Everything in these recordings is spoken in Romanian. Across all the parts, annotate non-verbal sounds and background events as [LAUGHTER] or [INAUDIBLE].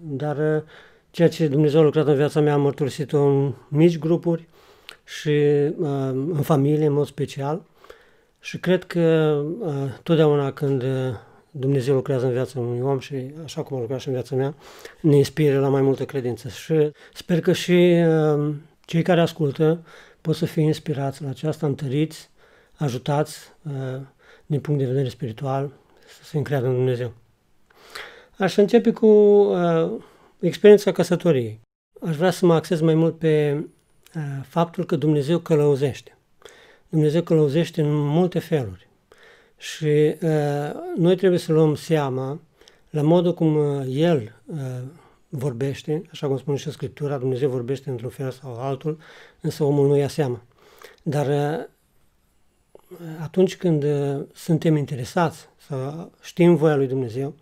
Dar uh, ceea ce Dumnezeu a lucrat în viața mea, am mărturisit-o în mici grupuri și uh, în familie, în mod special. Și cred că uh, totdeauna când Dumnezeu lucrează în viața unui om și așa cum a lucrat și în viața mea, ne inspiră la mai multă credință. Și sper că și cei care ascultă pot să fie inspirați la aceasta, întăriți, ajutați din punct de vedere spiritual să se încreadă în Dumnezeu. Aș începe cu uh, experiența căsătoriei. Aș vrea să mă axez mai mult pe uh, faptul că Dumnezeu călăuzește. Dumnezeu călăuzește în multe feluri. Și uh, noi trebuie să luăm seama la modul cum uh, El uh, vorbește, așa cum spune și Scriptura, Dumnezeu vorbește într-un fel sau altul, însă omul nu ia seama. Dar uh, atunci când uh, suntem interesați să știm voia lui Dumnezeu,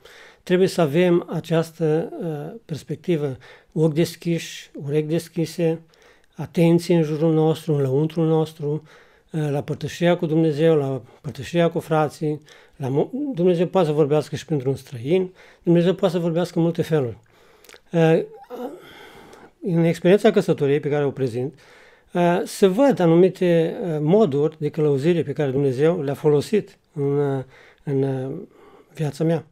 trebuie să avem această uh, perspectivă, ochi deschiși, urechi deschise, atenție în jurul nostru, în lăuntrul nostru, uh, la părtășia cu Dumnezeu, la părtășia cu frații, la, Dumnezeu poate să vorbească și pentru un străin, Dumnezeu poate să vorbească în multe feluri. În experiența căsătoriei pe care o prezint, Uh, se văd anumite uh, moduri de călăuzire pe care Dumnezeu le-a folosit în, uh, în viața mea.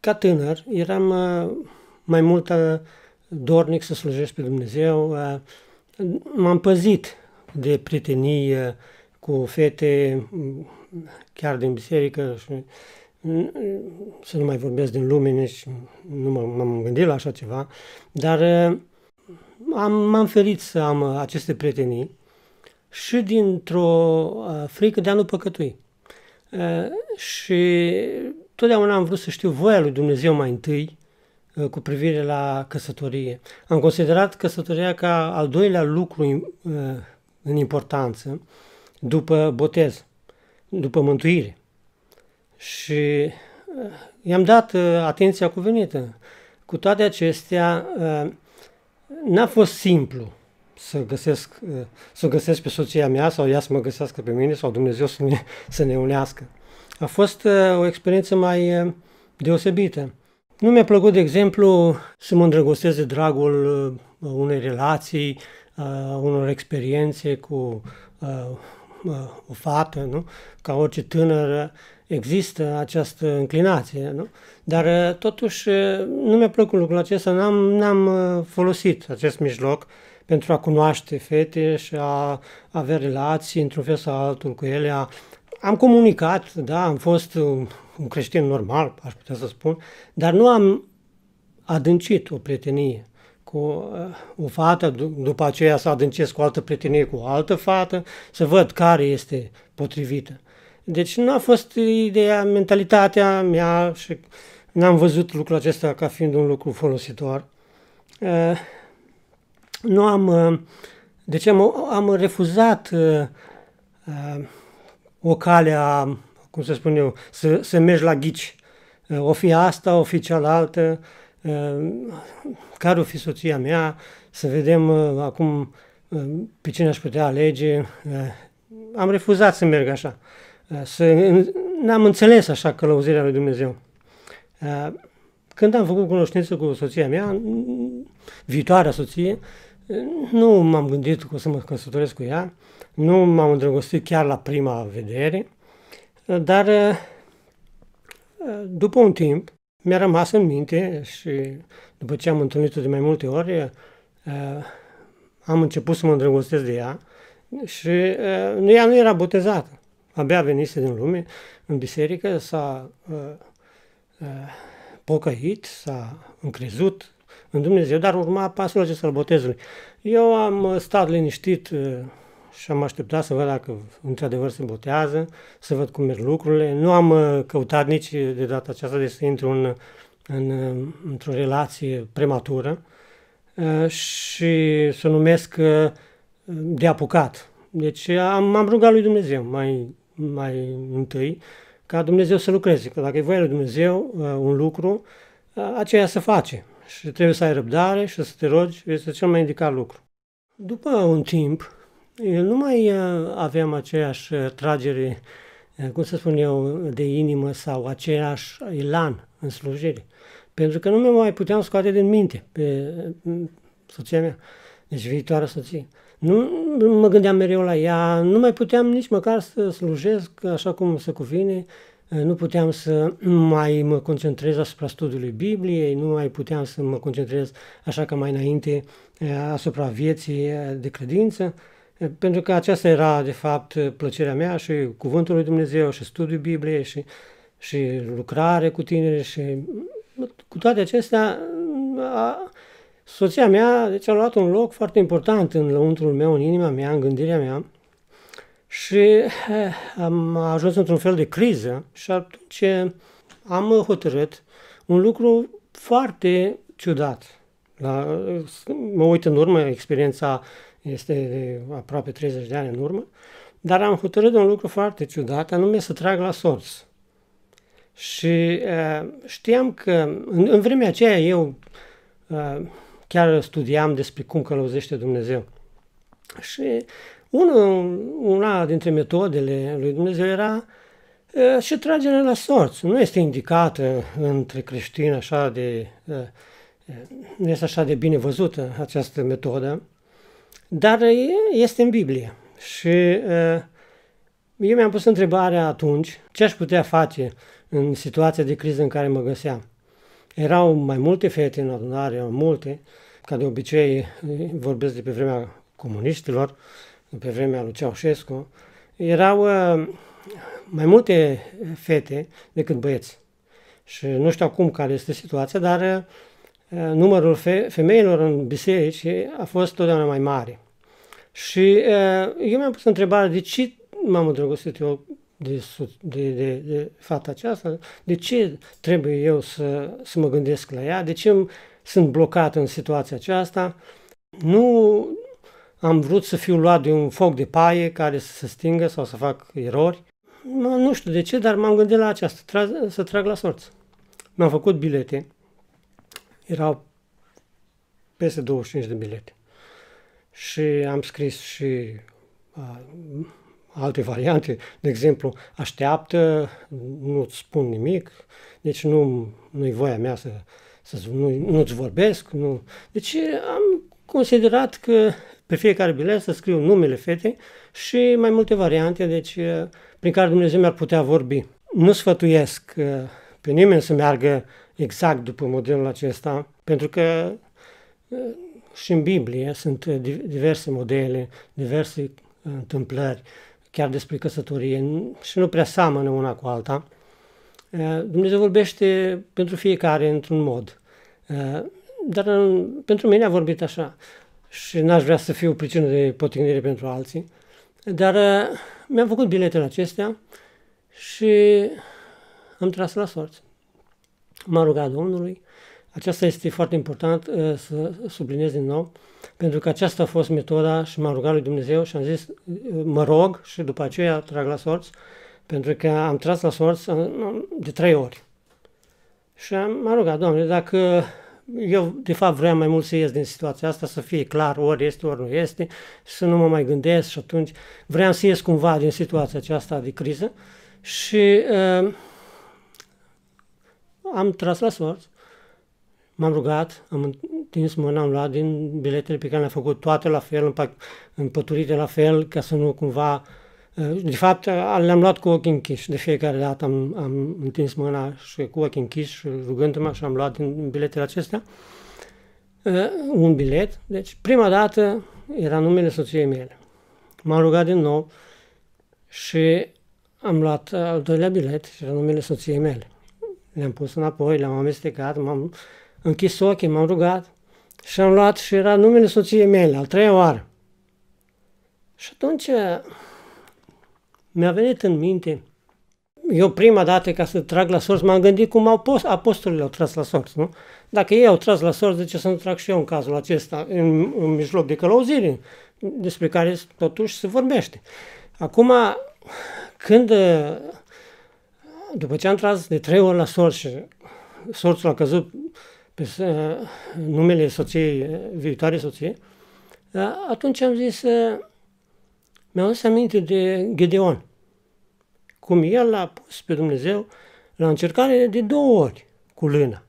Ca tânăr eram mai mult dornic să slujesc pe Dumnezeu, m-am păzit de prietenie cu fete chiar din biserică și să nu mai vorbesc din lume, nici nu m-am gândit la așa ceva, dar am, m-am ferit să am uh, aceste prietenii și dintr-o uh, frică de a nu păcătui. Uh, și totdeauna am vrut să știu voia lui Dumnezeu mai întâi cu privire la căsătorie. Am considerat căsătoria ca al doilea lucru în importanță după botez, după mântuire. Și i-am dat atenția cuvenită. Cu toate acestea, n-a fost simplu să găsesc, uh, să găsesc pe soția mea sau ea să mă găsească pe mine sau Dumnezeu să ne, [LAUGHS] să ne unească. A fost uh, o experiență mai uh, deosebită. Nu mi-a plăcut, de exemplu, să mă îndrăgostesc de dragul unei relații, unor experiențe cu o fată, nu? Ca orice tânăr există această înclinație, nu? Dar uh, totuși uh, nu mi-a plăcut lucrul acesta, n-am, n-am uh, folosit acest mijloc pentru a cunoaște fete și a avea relații într-un fel sau altul cu ele. am comunicat, da, am fost un creștin normal, aș putea să spun, dar nu am adâncit o prietenie cu o fată, după aceea să adâncesc cu altă prietenie cu o altă fată, să văd care este potrivită. Deci nu a fost ideea, mentalitatea mea și n-am văzut lucrul acesta ca fiind un lucru folositor. Eh, nu am, eh, deci am, am refuzat eh, o cale a, cum să spun eu, să, să mergi la ghici. O fi asta, o fi cealaltă, care o fi soția mea, să vedem acum pe cine aș putea alege. Am refuzat să merg așa. Uh, să, n-am înțeles așa călăuzirea lui Dumnezeu. Când am făcut cunoștință cu soția mea, viitoarea soție, nu m-am gândit că o să mă căsătoresc cu ea, nu m-am îndrăgostit chiar la prima vedere, dar după un timp mi-a rămas în minte și după ce am întâlnit-o de mai multe ori, am început să mă îndrăgostesc de ea și ea nu era botezată abia venise din lume, în biserică, s-a uh, uh, pocăit, s-a încrezut în Dumnezeu, dar urma pasul acesta al botezului. Eu am uh, stat liniștit uh, și am așteptat să văd dacă într-adevăr se botează, să văd cum merg lucrurile. Nu am uh, căutat nici de data aceasta de să intru în, în, uh, într-o relație prematură uh, și să numesc uh, de apucat. Deci am, am rugat lui Dumnezeu mai mai întâi, ca Dumnezeu să lucreze. Că dacă e voia lui Dumnezeu uh, un lucru, uh, aceea se face. Și trebuie să ai răbdare și să te rogi, este cel mai indicat lucru. După un timp, eu nu mai uh, aveam aceeași tragere, cum să spun eu, de inimă sau aceeași elan în slujire. Pentru că nu mi mai puteam scoate din minte pe soția mea, deci viitoarea soție. Nu mă gândeam mereu la ea, nu mai puteam nici măcar să slujesc așa cum se cuvine, nu puteam să mai mă concentrez asupra studiului Bibliei, nu mai puteam să mă concentrez așa ca mai înainte eh, asupra vieții eh, de credință, eh, pentru că aceasta era de fapt plăcerea mea și cuvântul lui Dumnezeu și studiul Bibliei și, și lucrare cu tineri și cu toate acestea a, Soția mea, deci, a luat un loc foarte important în lăuntrul meu, în inima mea, în gândirea mea și eh, am ajuns într-un fel de criză și atunci eh, am hotărât un lucru foarte ciudat. La, mă uit în urmă, experiența este de aproape 30 de ani în urmă, dar am hotărât un lucru foarte ciudat, anume să trag la sorți. Și uh, știam că în, în vremea aceea eu uh, chiar studiam despre cum călăuzește Dumnezeu. Și una, una dintre metodele lui Dumnezeu era și tragerea la sorți. Nu este indicată între creștini așa de... nu este așa de bine văzută această metodă, dar este în Biblie. Și eu mi-am pus întrebarea atunci ce aș putea face în situația de criză în care mă găseam. Erau mai multe fete în adunare, multe, ca de obicei vorbesc de pe vremea comuniștilor, de pe vremea lui Ceaușescu, erau uh, mai multe fete decât băieți. Și nu știu acum care este situația, dar uh, numărul femeilor în biserici a fost totdeauna mai mare. Și uh, eu mi-am pus întrebarea de ce m-am îndrăgostit eu de, de, de, de fata aceasta, de ce trebuie eu să, să mă gândesc la ea, de ce îmi, sunt blocat în situația aceasta, nu am vrut să fiu luat de un foc de paie care să se stingă sau să fac erori. Nu știu de ce, dar m-am gândit la aceasta, tra- să trag la sorți. Mi-am făcut bilete, erau peste 25 de bilete. Și am scris și alte variante, de exemplu, așteaptă, nu-ți spun nimic, deci nu, nu-i voia mea să, să nu, nu-ți vorbesc. Nu. Deci am considerat că pe fiecare bilet să scriu numele fetei și mai multe variante, deci prin care Dumnezeu mi-ar putea vorbi. Nu sfătuiesc uh, pe nimeni să meargă exact după modelul acesta, pentru că uh, și în Biblie sunt diverse modele, diverse uh, întâmplări chiar despre căsătorie și nu prea seamănă una cu alta. Dumnezeu vorbește pentru fiecare într-un mod. Dar pentru mine a vorbit așa și n-aș vrea să fiu pricină de potignire pentru alții. Dar mi-am făcut biletele acestea și am tras la sorți. M-a rugat Domnului. Aceasta este foarte important să subliniez din nou pentru că aceasta a fost metoda și m-am rugat lui Dumnezeu și am zis, mă rog și după aceea trag la sorți, pentru că am tras la sorți de trei ori. Și m-am rugat, Doamne, dacă eu de fapt vreau mai mult să ies din situația asta, să fie clar, ori este, ori nu este, să nu mă mai gândesc și atunci vreau să ies cumva din situația aceasta de criză și uh, am tras la sorți, m-am rugat, am întins mâna, am luat din biletele pe care le-am făcut toate la fel, împăturite la fel, ca să nu cumva... Uh, de fapt, uh, le-am luat cu ochii închiși. De fiecare dată am, am întins mâna și cu ochii închiși, rugându-mă și am luat din biletele acestea uh, un bilet. Deci, prima dată era numele soției mele. M-am rugat din nou și am luat al doilea bilet și era numele soției mele. Le-am pus înapoi, le-am amestecat, m-am închis ochii, m-am rugat și am luat și era numele soției mele, al treia oară. Și atunci mi-a venit în minte, eu prima dată ca să trag la sorți m-am gândit cum au post, apostolii au tras la sorți, nu? Dacă ei au tras la sorți, de ce să nu trag și eu în cazul acesta, în, în mijloc de călăuzire, despre care totuși se vorbește. Acum, când, după ce am tras de trei ori la sorți și sorțul a căzut pe păi numele soției, viitoare soție, da, atunci am zis, mi-am adus aminte de Gedeon, cum el l-a pus pe Dumnezeu la încercare de două ori cu lână.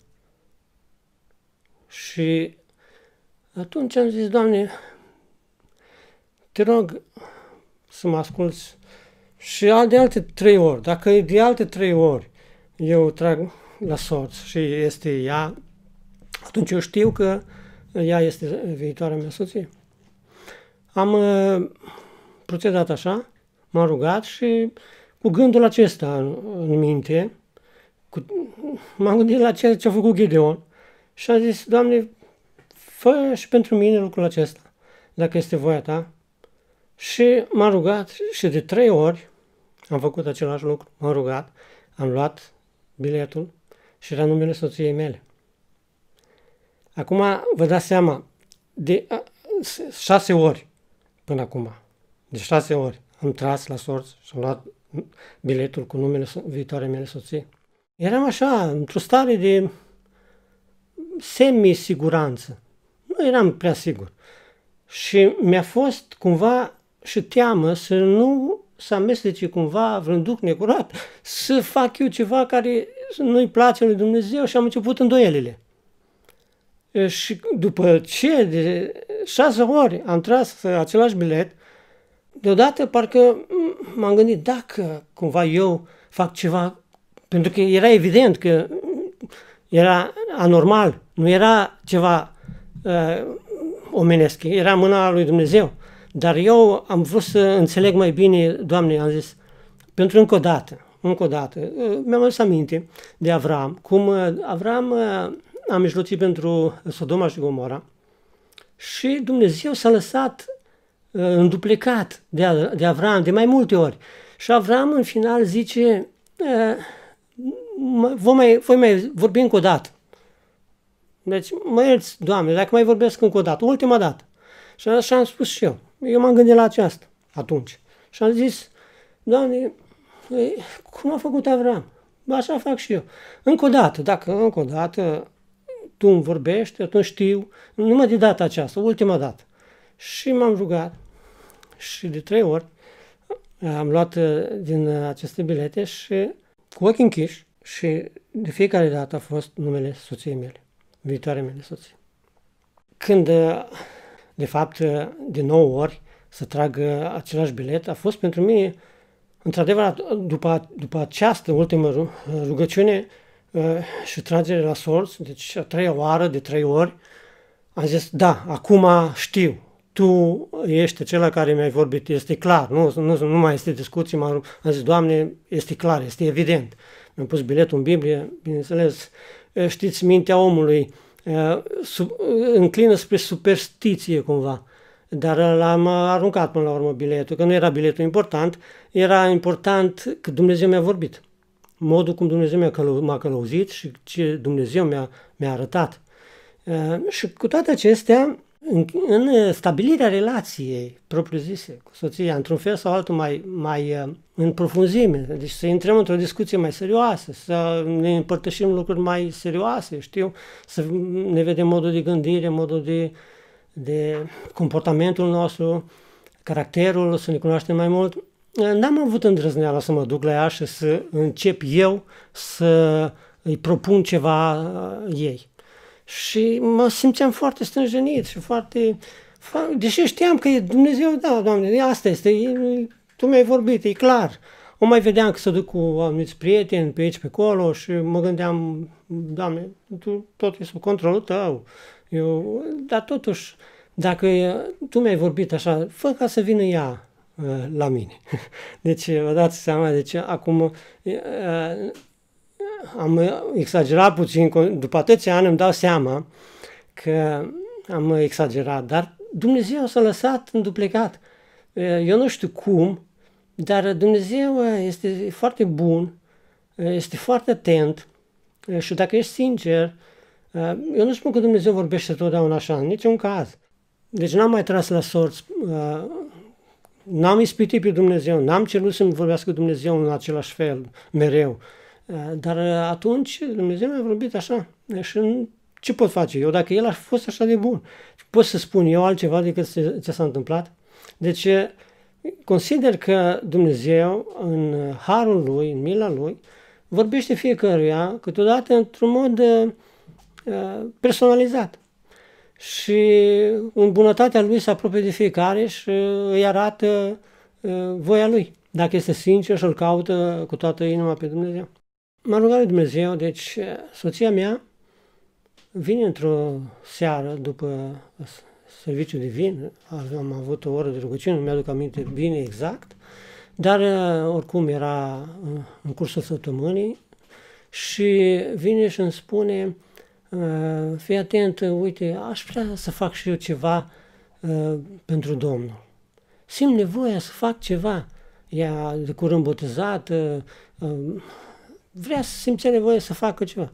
Și atunci am zis, Doamne, te rog să mă asculți și de alte trei ori, dacă de alte trei ori eu trag la sorți și este ea atunci eu știu că ea este viitoarea mea soție. Am uh, procedat așa, m-am rugat și cu gândul acesta în minte, cu, m-am gândit la ceea ce a făcut Gideon și am zis, Doamne, fă și pentru mine lucrul acesta, dacă este voia ta. Și m-am rugat și de trei ori am făcut același lucru, m-am rugat, am luat biletul și era numele soției mele. Acum vă dați seama, de șase ori până acum, de șase ori am tras la sorți și am luat biletul cu numele viitoare mele soție. Eram așa, într-o stare de semi-siguranță. Nu eram prea sigur. Și mi-a fost cumva și teamă să nu să amestece cumva vreun duc necurat, să fac eu ceva care nu-i place lui Dumnezeu și am început îndoielile și după ce de șase ori am tras același bilet, deodată parcă m-am gândit dacă cumva eu fac ceva, pentru că era evident că era anormal, nu era ceva uh, omenesc, era mâna lui Dumnezeu. Dar eu am vrut să înțeleg mai bine, Doamne, am zis, pentru încă o dată, încă o dată, mi-am adus aminte de Avram, cum Avram a mijlocit pentru Sodoma și Gomora și Dumnezeu s-a lăsat uh, înduplecat de, de Avram de mai multe ori. Și Avram în final zice, uh, voi mai, voi mai vorbi încă o dată. Deci, mă ierți, Doamne, dacă mai vorbesc încă o dată, ultima dată. Și așa am spus și eu. Eu m-am gândit la aceasta atunci. Și am zis, Doamne, păi, cum a făcut Avram? Așa fac și eu. Încă o dată, dacă încă o dată tu îmi vorbești, atunci știu, numai de data aceasta, ultima dată. Și m-am rugat și de trei ori uh, am luat uh, din uh, aceste bilete și cu ochii închiși și de fiecare dată a fost numele soției mele, viitoare mele soție. Când, de fapt, de nou ori să trag același bilet, a fost pentru mine, într-adevăr, după, după această ultimă rugăciune, Eh, și tragere la sorți, deci a treia oară, de trei ori, am zis, da, acum știu, tu ești acela care mi-ai vorbit, este clar, nu, nu, nu mai este discuții, am zis, Doamne, este clar, este evident. Mi-am pus biletul în Biblie, bineînțeles, eh, știți, mintea omului eh, sub, înclină spre superstiție cumva, dar l-am aruncat până la urmă biletul, că nu era biletul important, era important că Dumnezeu mi-a vorbit modul cum Dumnezeu m-a, călă, m-a călăuzit și ce Dumnezeu mi-a, mi-a arătat. Și cu toate acestea, în, în stabilirea relației propriu-zise cu soția, într-un fel sau altul mai, mai în profunzime, deci să intrăm într-o discuție mai serioasă, să ne împărtășim lucruri mai serioase, știu, să ne vedem modul de gândire, modul de, de comportamentul nostru, caracterul, să ne cunoaștem mai mult n-am avut îndrăzneala să mă duc la ea și să încep eu să îi propun ceva uh, ei. Și mă simțeam foarte strânjenit și foarte... Deși știam că e Dumnezeu, da, Doamne, asta este, e, tu mi-ai vorbit, e clar. O mai vedeam că se duc cu anumiți prieteni pe aici, pe acolo și mă gândeam, Doamne, tu, tot e sub controlul tău. Eu, dar totuși, dacă tu mi-ai vorbit așa, fă ca să vină ea, Uh, la mine. [LAUGHS] Deci uh, vă dați seama, deci acum uh, am exagerat puțin, după atâția ani îmi dau seama că am exagerat, dar Dumnezeu s-a lăsat înduplecat. Eu nu știu cum, dar Dumnezeu este foarte bun, este foarte atent și dacă ești sincer, eu nu spun că Dumnezeu vorbește totdeauna așa, în niciun caz. Deci n-am mai tras la sorți N-am ispitit pe Dumnezeu, n-am cerut să-mi vorbească Dumnezeu în același fel, mereu. Eh, dar eh, atunci Dumnezeu mi-a vorbit așa eh, și ce pot face eu dacă El a fost așa de bun? Pot să spun eu altceva decât ce s-a întâmplat? Deci consider că Dumnezeu în harul Lui, în mila Lui, vorbește fiecăruia câteodată într-un mod personalizat și în bunătatea lui se apropie de fiecare și uh, îi arată uh, voia lui, dacă este sincer și îl caută cu toată inima pe Dumnezeu. M-a rugat lui Dumnezeu, deci uh, soția mea vine într-o seară după serviciu divin, am avut o oră de rugăciune, nu mi-aduc aminte bine exact, dar oricum era în cursul săptămânii și vine și îmi spune, Eh, fii atent, uite, aș vrea să fac și eu ceva uh, pentru Domnul. Simt nevoia să fac ceva. Ea de curând botezată, uh, vrea să simțe nevoie să facă ceva.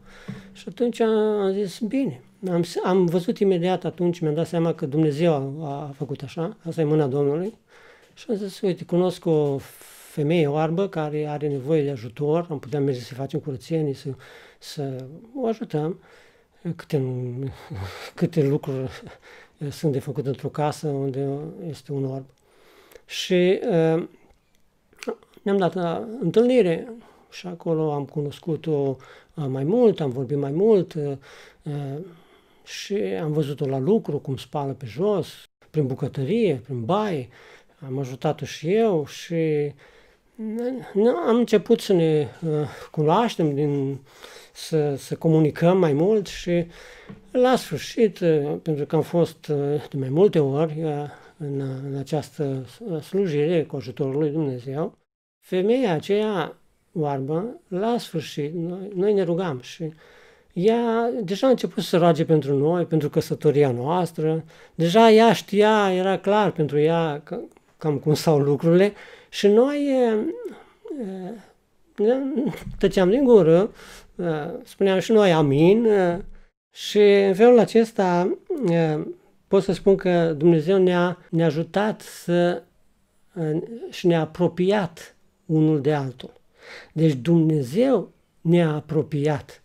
Și atunci am zis, bine, am, am văzut imediat atunci, mi-am dat seama că Dumnezeu a, a făcut așa, asta e mâna Domnului. Și am zis, uite, cunosc o femeie oarbă care are nevoie de ajutor, am putea merge să facem curățenie, să, să o ajutăm. Uh, câte, câte lucruri sunt de făcut într-o casă unde este un orb. Și ne-am dat la întâlnire și acolo am cunoscut-o mai mult, am vorbit mai mult și am văzut-o la lucru, cum spală pe jos, prin bucătărie, prin baie. Am ajutat-o și eu și am început să ne cunoaștem din să, să comunicăm mai mult și la sfârșit, uh, pentru că am fost uh, de mai multe ori uh, în, în această slujire cu ajutorul lui Dumnezeu, femeia aceea oarbă, la sfârșit, noi, noi ne rugam și ea deja a început să roage pentru noi, pentru căsătoria noastră, deja ea știa, era clar pentru ea că, cam cum stau lucrurile și noi tăceam din gură, uh, spuneam și noi amin uh, și în felul acesta uh, pot să spun că Dumnezeu ne-a ne ajutat să, și ne-a apropiat unul de altul. Deci Dumnezeu ne-a apropiat.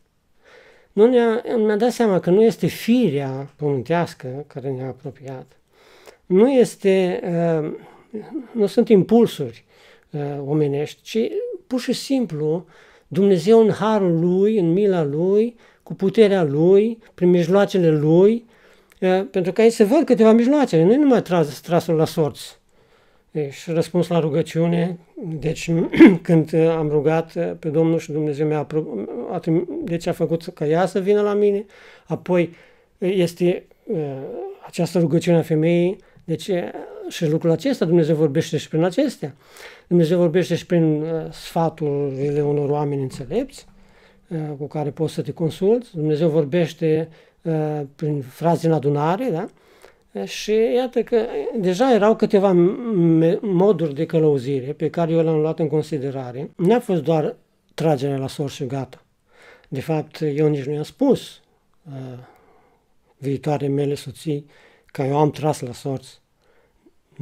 Nu ne-a, mi-a dat seama că nu este firea pământească care ne-a apropiat. Nu este, nu sunt impulsuri, uh, omenești, ci pur și simplu Dumnezeu în harul Lui, în mila Lui, cu puterea Lui, prin mijloacele Lui, uh, pentru că ei se văd câteva mijloace, nu e numai tras, trasul la sorți. Și răspuns la rugăciune, deci [CLEARS THROAT] când uh, am rugat uh, pe Domnul și Dumnezeu mi-a deci a făcut ca ea să vină la mine, apoi uh, este această rugăciune a femeii, deci și lucrul acesta, Dumnezeu vorbește și prin acestea. Dumnezeu vorbește și prin uh, sfaturile unor oameni înțelepți uh, cu care poți să te consulți. Dumnezeu vorbește uh, prin fraze în adunare, da? Și iată că deja erau câteva moduri de călăuzire pe care eu le-am luat în considerare. Nu a fost doar tragerea la sor și gata. De fapt, eu nici nu i-am spus uh, viitoare mele soții că eu am tras la sorți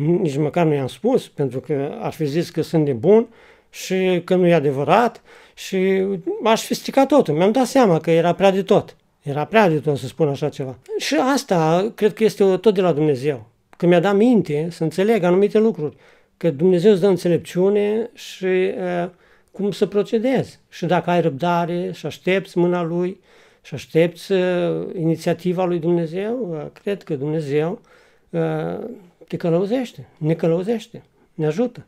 nici măcar nu i-am spus, pentru că aș fi zis că sunt de bun și că nu e adevărat și aș fi stricat totul. Mi-am dat seama că era prea de tot. Era prea de tot să spun așa ceva. Și asta cred că este tot de la Dumnezeu. Că mi-a dat minte să înțeleg anumite lucruri. Că Dumnezeu îți dă înțelepciune și uh, cum să procedezi. Și dacă ai răbdare și aștepți mâna Lui și aștepți uh, inițiativa lui Dumnezeu, uh, cred că Dumnezeu uh, te călăuzește, ne călăuzește, ne ajută.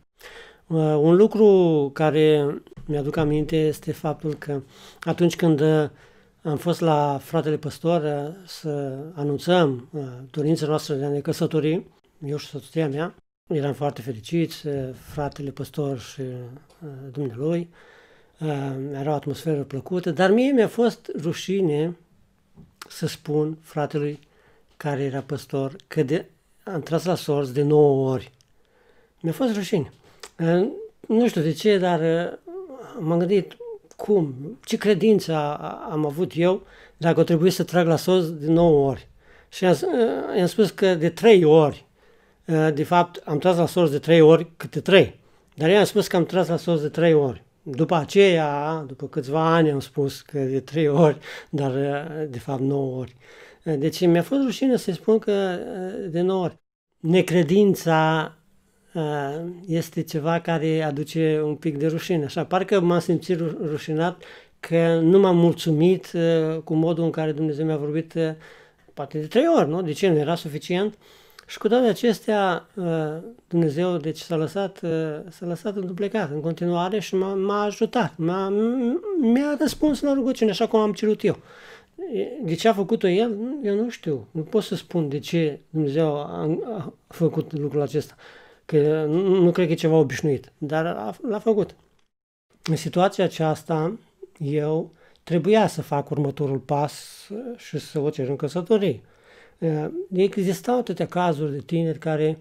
Un lucru care mi-aduc aminte este faptul că atunci când uh, am fost la fratele păstor uh, să anunțăm uh, dorința noastră de a ne căsători, eu și soția mea, eram foarte fericiți, fratele păstor și dumnealui, era o atmosferă plăcută, dar mie mi-a fost rușine să spun fratelui care era păstor că de am tras la sorți de 9 ori. Mi-a fost rușine. Nu știu de ce, dar uh, m-am gândit cum, ce credință am avut eu dacă o trebuie să trag la sorți de 9 ori. Și uh, i-am spus că de 3 ori, uh, de fapt am tras la sorți de 3 ori câte 3, dar i-am spus că am tras la sorți de 3 ori. După aceea, după câțiva ani am spus că de 3 ori, dar de fapt 9 ori. Eh, deci mi-a fost rușine să-i spun că, eh, de nou, necredința eh, este ceva care aduce un pic de rușine. Așa, parcă m-am simțit rușinat că nu m-am mulțumit cu modul în care Dumnezeu mi-a vorbit poate de trei ori, nu? De ce nu era suficient? Și cu toate acestea, Dumnezeu deci, s-a, lăsat, s-a lăsat înduplecat în continuare și m-a, m-a ajutat, m-a, mi-a răspuns la rugăciune așa cum am cerut eu de ce a făcut-o el, eu nu știu. Nu pot să spun de ce Dumnezeu a, a făcut lucrul acesta. Că nu, nu cred că e ceva obișnuit, dar a, l-a făcut. În situația aceasta, eu trebuia să fac următorul pas uh, și să o cer în căsătorie. Uh, existau atâtea cazuri de tineri care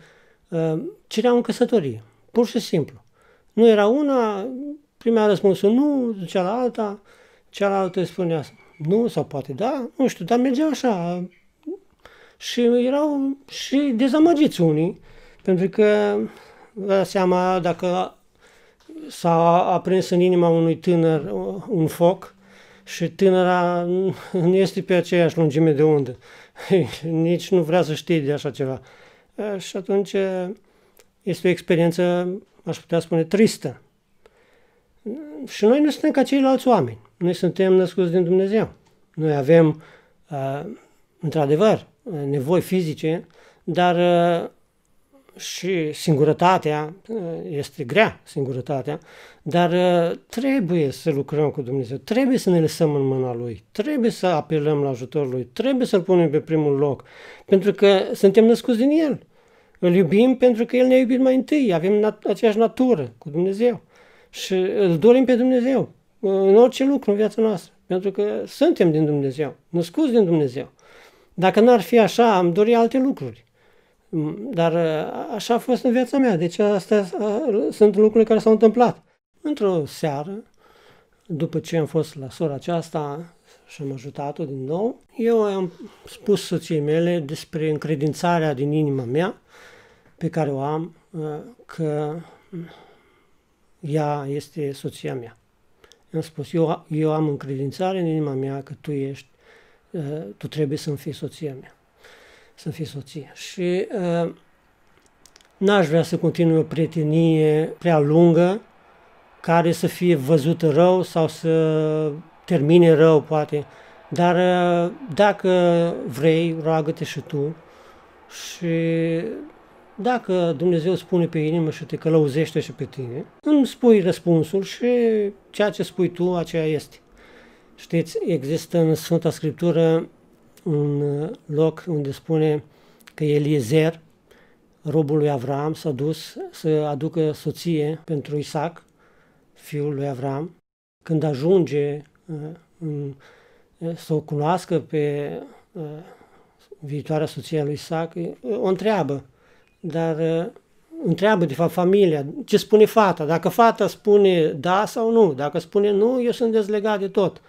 uh, cereau în căsătorie, pur și simplu. Nu era una, primea răspunsul nu, cealaltă, cealaltă spunea nu sau poate da, nu știu, dar mergea așa și erau și dezamăgiți unii, pentru că vă seama dacă s-a aprins în inima unui tânăr un foc și tânăra nu este pe aceeași lungime de undă, nici nu vrea să știe de așa ceva. Și atunci este o experiență, aș putea spune, tristă. Și noi nu suntem ca ceilalți oameni noi suntem născuți din Dumnezeu. Noi avem, într-adevăr, nevoi fizice, dar și singurătatea este grea, singurătatea, dar trebuie să lucrăm cu Dumnezeu, trebuie să ne lăsăm în mâna Lui, trebuie să apelăm la ajutorul Lui, trebuie să-L punem pe primul loc, pentru că suntem născuți din El. Îl iubim pentru că El ne-a iubit mai întâi, avem nat- aceeași natură cu Dumnezeu și îl dorim pe Dumnezeu în orice lucru în viața noastră, pentru că suntem din Dumnezeu, născuți din Dumnezeu. Dacă n-ar fi așa, am dori alte lucruri. Mm, dar uh, așa a fost în viața mea, deci astea sunt lucrurile care s-au întâmplat. Într-o seară, după ce am fost la sora aceasta și am ajutat-o din nou, eu am spus soției mele despre încredințarea din inima mea pe care o am uh, că mm, ea este soția mea am spus, eu, eu am încredințare în inima mea că tu ești, uh, tu trebuie să-mi fii soția mea, să-mi fii soție. Și uh, n-aș vrea să continui o prietenie prea lungă, care să fie văzută rău sau să termine rău, poate. Dar uh, dacă vrei, roagă-te și tu și dacă Dumnezeu spune pe inimă și te călăuzește și pe tine, îmi spui răspunsul și ceea ce spui tu, aceea este. Știți, există în Sfânta Scriptură un uh, loc unde spune că Eliezer, robul lui Avram, s-a dus să aducă soție pentru Isaac, fiul lui Avram. Când ajunge uh, uh, să o cunoască pe viitoarea soție a lui Isaac, o întreabă, dar uh, întreabă, de fapt, familia, ce spune fata. Dacă fata spune da sau nu, dacă spune nu, eu sunt dezlegat de tot.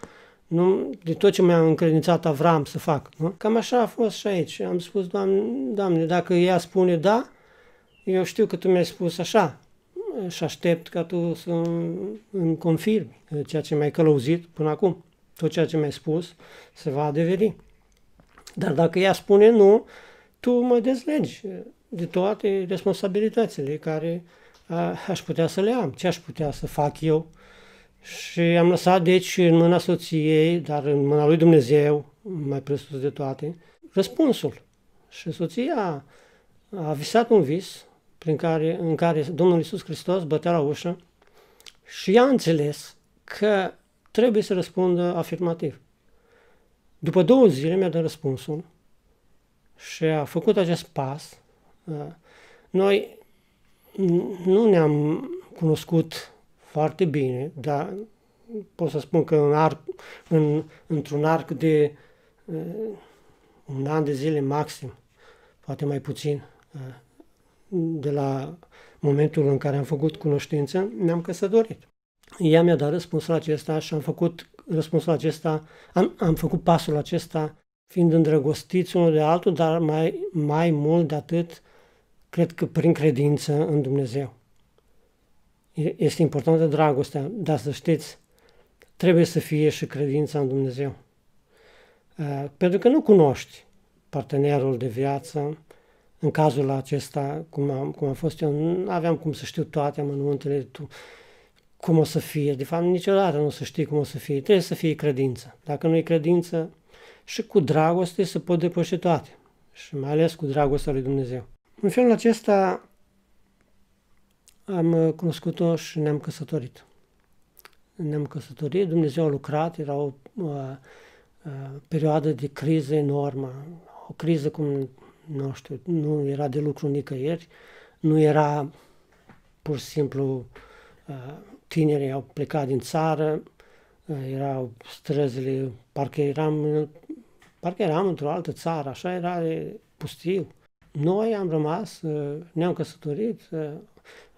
Nu, de tot ce mi-a încredințat Avram să fac. Nu? Cam așa a fost și aici. Am spus, Doamne, Doamne, dacă ea spune da, eu știu că Tu mi-ai spus așa și aștept ca Tu să îmi confirmi uh, ceea ce mi-ai călăuzit până acum. Tot ceea ce mi-ai spus se va adeveri. Dar dacă ea spune nu, tu mă dezlegi de toate responsabilitățile care aș putea să le am, ce aș putea să fac eu. Și am lăsat, deci, în mâna soției, dar în mâna lui Dumnezeu, mai presus de toate, răspunsul. Și soția a, a visat un vis prin care, în care Domnul Iisus Hristos bătea la ușă și ea a înțeles că trebuie să răspundă afirmativ. După două zile mi-a dat răspunsul și a făcut acest pas da. Noi nu ne-am cunoscut foarte bine, dar pot să spun că în arc, în, într-un arc de un an de zile maxim, poate mai puțin, de la momentul în care am făcut cunoștință, ne-am căsătorit. Ea mi-a dat răspunsul acesta și am făcut răspunsul acesta, am, am făcut pasul acesta fiind îndrăgostiți unul de altul, dar mai, mai mult de atât cred că prin credință în Dumnezeu. Este importantă dragostea, dar să știți, trebuie să fie și credința în Dumnezeu. Pentru că nu cunoști partenerul de viață, în cazul acesta, cum am, cum am fost eu, nu aveam cum să știu toate amănuntele, tu, cum o să fie. De fapt, niciodată nu o să știi cum o să fie. Trebuie să fie credință. Dacă nu e credință, și cu dragoste se pot depăși toate. Și mai ales cu dragostea lui Dumnezeu. În felul acesta am uh, cunoscut-o și ne-am căsătorit. Ne-am căsătorit, Dumnezeu a lucrat, era o a, uh, a, uh, perioadă de criză enormă, o criză cum, nu știu, nu era de lucru nicăieri, nu era pur și simplu a, tinerii au plecat din țară, erau străzile, parcă eram, parcă eram într-o altă țară, așa era pustiu noi am rămas, uh, ne-am căsătorit uh,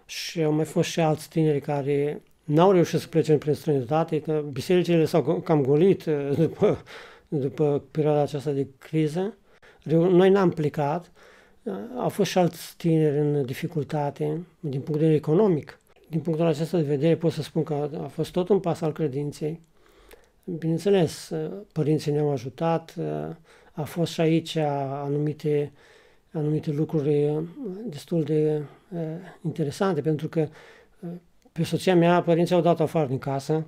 și au mai fost și alți tineri care n-au reușit să plece prin străinătate, că bisericile s-au cam golit uh, [LAUGHS] după, după perioada aceasta de criză. Noi n-am plecat. Au fost și alți tineri în dificultate din punct de vedere economic. Din punctul acesta de vedere pot să spun că a fost tot un pas al credinței. Bineînțeles, părinții ne-au ajutat, a fost și aici anumite uh, anumite lucruri uh, destul de uh, interesante, pentru că uh, pe soția mea părinții au dat afară din casă.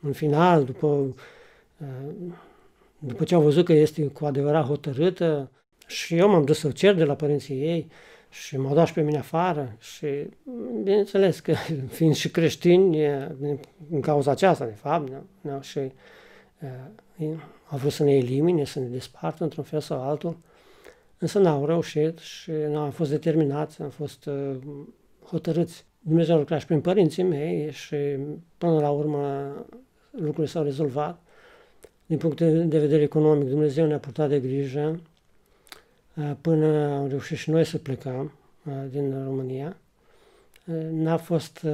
În final, după, uh, după ce au văzut că este cu adevărat hotărâtă, și eu m-am dus să cer de la părinții ei și m-au dat și pe mine afară și bineînțeles că [LAUGHS] fiind și creștini, din cauza aceasta de fapt, ne, da, da, și uh, au vrut să ne elimine, să ne despartă într-un fel sau altul. Însă n-au reușit și n-au fost determinați, am fost uh, hotărâți. Dumnezeu a lucrat și prin părinții mei și până la urmă lucrurile s-au rezolvat. Din punct de vedere economic, Dumnezeu ne-a purtat de grijă uh, până am reușit și noi să plecăm uh, din România. N-a fost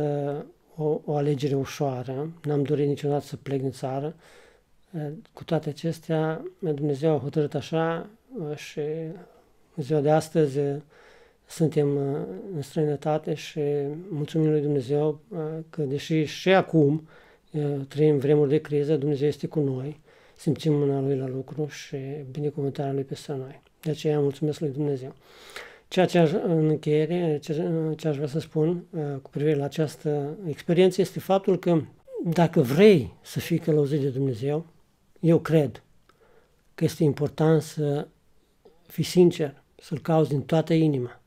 o, o alegere ușoară, n-am dorit niciodată să plec din țară. Cu toate acestea, Dumnezeu a hotărât așa și în ziua de astăzi eh, suntem eh, în străinătate și mulțumim lui Dumnezeu eh, că deși și acum trăim vremuri de criză, Dumnezeu este cu noi, simțim mâna Lui la lucru și binecuvântarea Lui peste noi. De aceea mulțumesc lui Dumnezeu. Ceea ce aș, în încheiere, ce, ce aș vrea să spun cu privire la această experiență este faptul că dacă vrei să fii călăuzit de Dumnezeu, eu cred că este important să fi sincer, să-L cauți din toată inima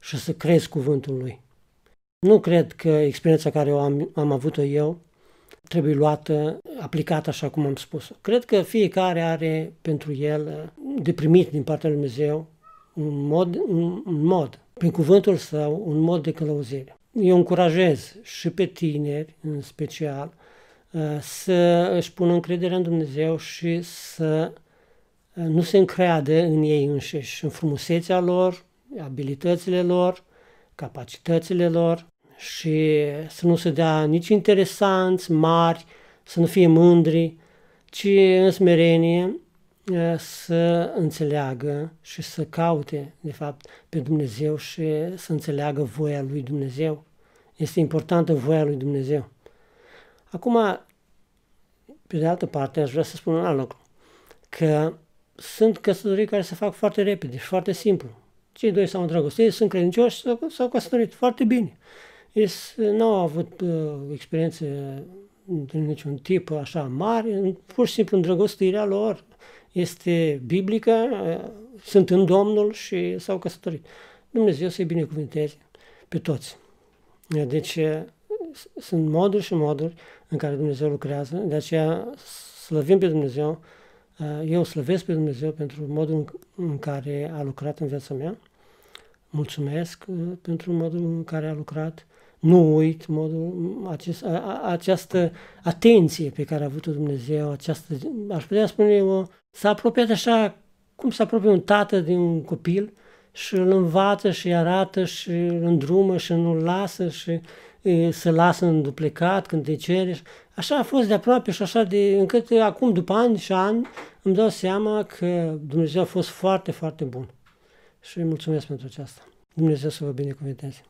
și să crezi cuvântul Lui. Nu cred că experiența care o am, am avut-o eu trebuie luată, aplicată așa cum am spus. Cred că fiecare are pentru el uh, de primit din partea Lui Dumnezeu un mod, un, un mod prin cuvântul său, un mod de călăuzire. Eu încurajez și pe tineri, în special, uh, să își pună încredere în Dumnezeu și să nu se încreadă în ei înșiși, în frumusețea lor, abilitățile lor, capacitățile lor și să nu se dea nici interesanți, mari, să nu fie mândri, ci în smerenie să înțeleagă și să caute, de fapt, pe Dumnezeu și să înțeleagă voia lui Dumnezeu. Este importantă voia lui Dumnezeu. Acum, pe de altă parte, aș vrea să spun un alt lucru, că sunt căsătorii care se fac foarte repede și foarte simplu. Cei doi s-au îndrăgostit, sunt credincioși, s-au căsătorit foarte bine. Ei nu au avut uh, experiențe de niciun tip așa mare, pur și simplu îndrăgostirea lor este biblică, uh, sunt în Domnul și s-au căsătorit. Dumnezeu să-i binecuvânteze pe toți. Deci uh, sunt moduri și moduri în care Dumnezeu lucrează, de aceea slăvim pe Dumnezeu Eh, eu slăvesc pe Dumnezeu pentru modul în care a lucrat în viața mea. Mulțumesc eh, pentru modul în care a lucrat. Nu uit modul, acest, a, această atenție pe care a avut-o Dumnezeu, această, aș putea spune eu, s-a apropiat așa cum s-a apropie un tată de un copil și îl învață și îi arată și îl îndrumă și nu-l lasă și se lasă în duplicat când te ceri. Așa a fost de aproape și așa de încât acum, după ani și ani, îmi dau seama că Dumnezeu a fost foarte, foarte bun. Și îi mulțumesc pentru aceasta. Dumnezeu să vă binecuvânteze.